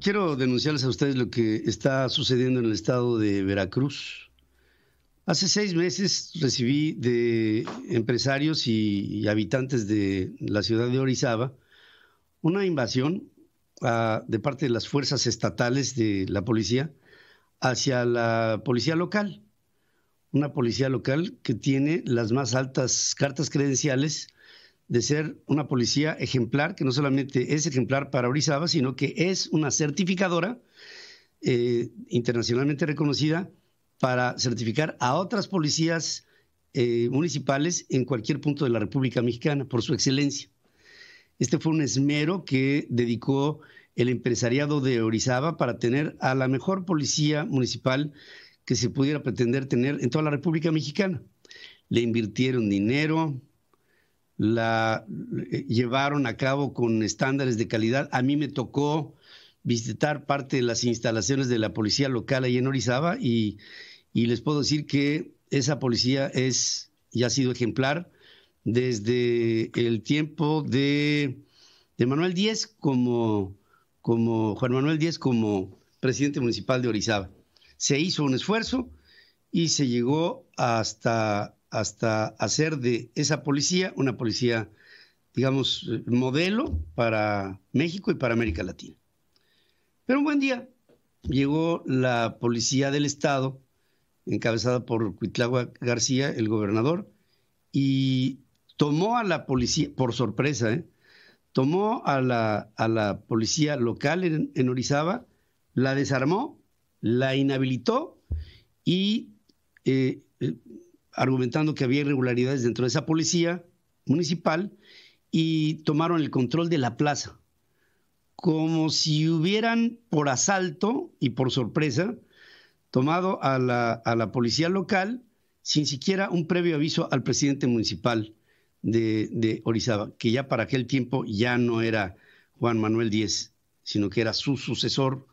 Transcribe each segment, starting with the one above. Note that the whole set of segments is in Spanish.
quiero denunciarles a ustedes lo que está sucediendo en el estado de Veracruz. Hace seis meses recibí de empresarios y, habitantes de la ciudad de Orizaba una invasión ah, de parte de las fuerzas estatales de la policía hacia la policía local. Una policía local que tiene las más altas cartas credenciales de ser una policía ejemplar, que no solamente es ejemplar para Orizaba, sino que es una certificadora eh, internacionalmente reconocida para certificar a otras policías eh, municipales en cualquier punto de la República Mexicana por su excelencia. Este fue un esmero que dedicó el empresariado de Orizaba para tener a la mejor policía municipal que se pudiera pretender tener en toda la República Mexicana. Le invirtieron dinero, la eh, llevaron a cabo con estándares de calidad. A mí me tocó visitar parte de las instalaciones de la policía local ahí en Orizaba y, les puedo decir que esa policía es y ha sido ejemplar desde el tiempo de, Manuel Díez como, como Juan Manuel Díez como presidente municipal de Orizaba. Se hizo un esfuerzo y se llegó hasta hasta hacer de esa policía una policía, digamos, modelo para México y para América Latina. Pero un buen día llegó la policía del Estado, encabezada por Cuitlagua García, el gobernador, y tomó a la policía, por sorpresa, ¿eh? tomó a la, a la, policía local en, Orizaba, la desarmó, la inhabilitó y eh, eh, argumentando que había irregularidades dentro de esa policía municipal y tomaron el control de la plaza, como si hubieran por asalto y por sorpresa tomado a la, policía local sin siquiera un previo aviso al presidente municipal de, Orizaba, que ya para aquel tiempo ya no era Juan Manuel Díez, sino que era su sucesor,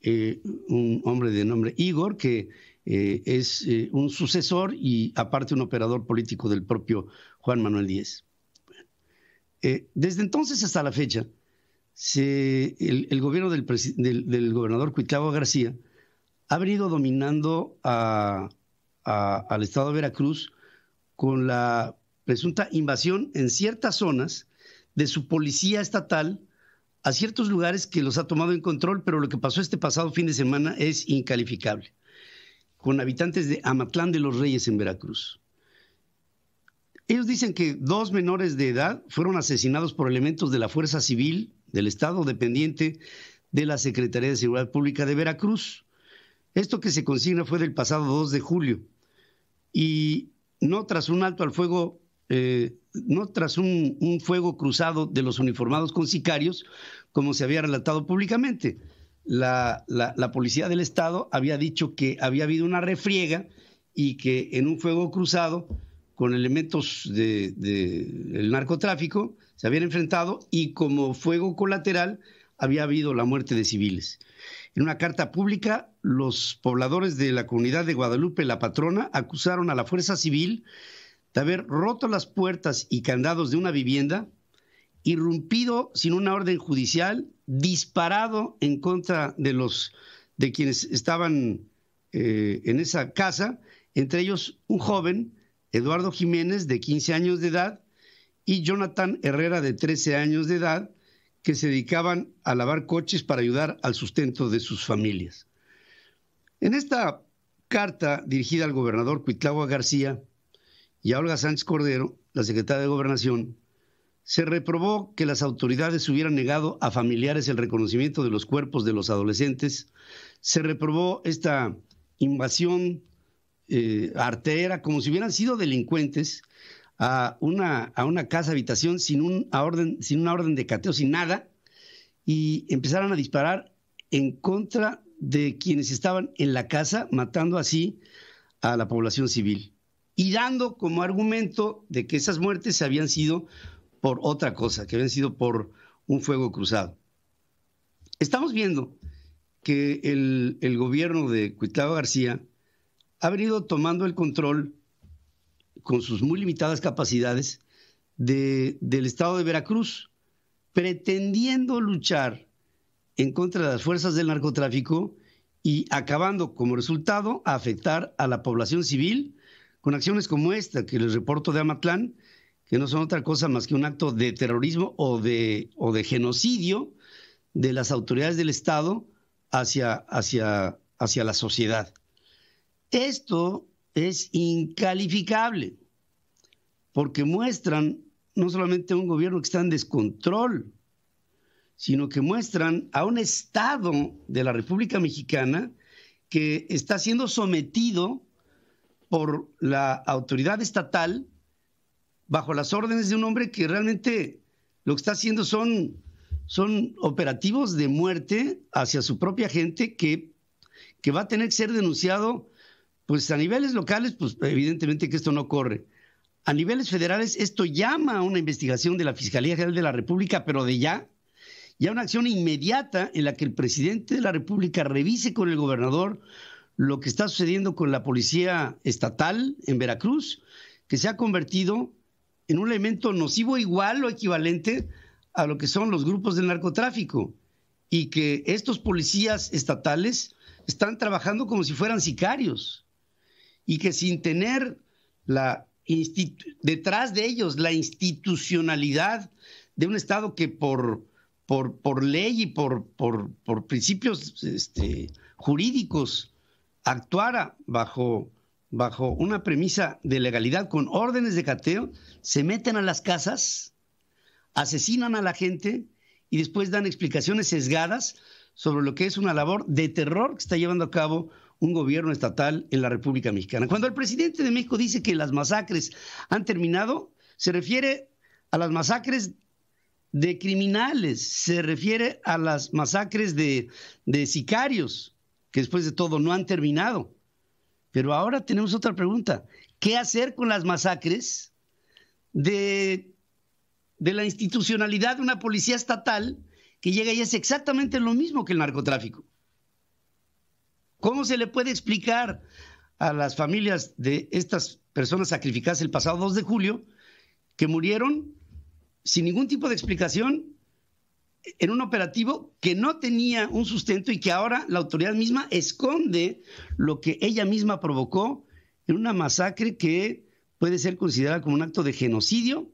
eh, un hombre de nombre Igor, que eh, es eh, un sucesor y aparte un operador político del propio Juan Manuel Díez. Eh, desde entonces hasta la fecha, el, gobierno del, gobernador Cuitlavo García ha venido dominando al estado de Veracruz con la presunta invasión en ciertas zonas de su policía estatal a ciertos lugares que los ha tomado en control, pero lo que pasó este pasado fin de semana es incalificable con habitantes de Amatlán de los Reyes en Veracruz. Ellos dicen que dos menores de edad fueron asesinados por elementos de la Fuerza Civil del Estado dependiente de la Secretaría de Seguridad Pública de Veracruz. Esto que se consigna fue del pasado 2 de julio. Y no tras un alto al fuego, eh, no tras un, fuego cruzado de los uniformados con sicarios, como se había relatado públicamente la, policía del Estado había dicho que había habido una refriega y que en un fuego cruzado con elementos del de, narcotráfico se habían enfrentado y como fuego colateral había habido la muerte de civiles. En una carta pública, los pobladores de la comunidad de Guadalupe La Patrona acusaron a la Fuerza Civil de haber roto las puertas y candados de una vivienda irrumpido sin una orden judicial, disparado en contra de los de quienes estaban eh, en esa casa, entre ellos un joven, Eduardo Jiménez, de 15 años de edad, y Jonathan Herrera, de 13 años de edad, que se dedicaban a lavar coches para ayudar al sustento de sus familias. En esta carta dirigida al gobernador Cuitlagua García y a Olga Sánchez Cordero, la secretaria de Gobernación, se reprobó que las autoridades hubieran negado a familiares el reconocimiento de los cuerpos de los adolescentes. Se reprobó esta invasión eh, artera, como si hubieran sido delincuentes, a una, a una casa habitación sin, orden, sin una orden de cateo, sin nada, y empezaron a disparar en contra de quienes estaban en la casa, matando así a la población civil. Y dando como argumento de que esas muertes habían sido por otra cosa, que habían sido por un fuego cruzado. Estamos viendo que el, gobierno de Cuitlava García ha venido tomando el control con sus muy limitadas capacidades del estado de Veracruz, pretendiendo luchar en contra de las fuerzas del narcotráfico y acabando como resultado a afectar a la población civil con acciones como esta que les reporto de Amatlán, que no son otra cosa más que un acto de terrorismo o de, o de genocidio de las autoridades del Estado hacia, hacia, hacia la sociedad. Esto es incalificable, porque muestran no solamente a un gobierno que está en descontrol, sino que muestran a un Estado de la República Mexicana que está siendo sometido por la autoridad estatal bajo las órdenes de un hombre que realmente lo que está haciendo son, son operativos de muerte hacia su propia gente que, que va a tener que ser denunciado, pues a niveles locales, pues evidentemente que esto no corre. A niveles federales, esto llama a una investigación de la Fiscalía General de la República, pero de ya, ya una acción inmediata en la que el presidente de la República revise con el gobernador lo que está sucediendo con la policía estatal en Veracruz, que se ha convertido en un elemento nocivo igual o equivalente a lo que son los grupos del narcotráfico y que estos policías estatales están trabajando como si fueran sicarios y que sin tener la detrás de ellos la institucionalidad de un Estado que por, por, por ley y por, por, principios este, jurídicos actuara bajo bajo una premisa de legalidad con órdenes de cateo, se meten a las casas, asesinan a la gente y después dan explicaciones sesgadas sobre lo que es una labor de terror que está llevando a cabo un gobierno estatal en la República Mexicana. Cuando el presidente de México dice que las masacres han terminado, se refiere a las masacres de criminales, se refiere a las masacres de, de sicarios, que después de todo no han terminado. Pero ahora tenemos otra pregunta. ¿Qué hacer con las masacres de, de la institucionalidad de una policía estatal que llega y es exactamente lo mismo que el narcotráfico? ¿Cómo se le puede explicar a las familias de estas personas sacrificadas el pasado 2 de julio que murieron sin ningún tipo de explicación en un operativo que no tenía un sustento y que ahora la autoridad misma esconde lo que ella misma provocó en una masacre que puede ser considerada como un acto de genocidio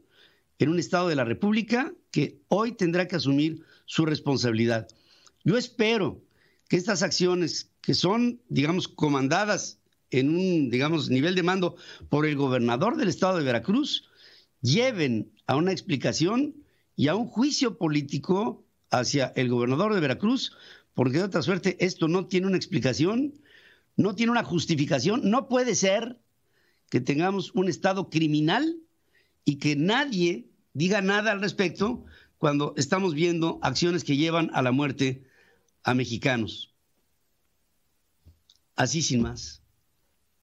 en un estado de la República que hoy tendrá que asumir su responsabilidad. Yo espero que estas acciones que son, digamos, comandadas en un, digamos, nivel de mando por el gobernador del estado de Veracruz, lleven a una explicación y a un juicio político hacia el gobernador de Veracruz, porque de otra suerte esto no tiene una explicación, no tiene una justificación, no puede ser que tengamos un estado criminal y que nadie diga nada al respecto cuando estamos viendo acciones que llevan a la muerte a mexicanos. Así sin más.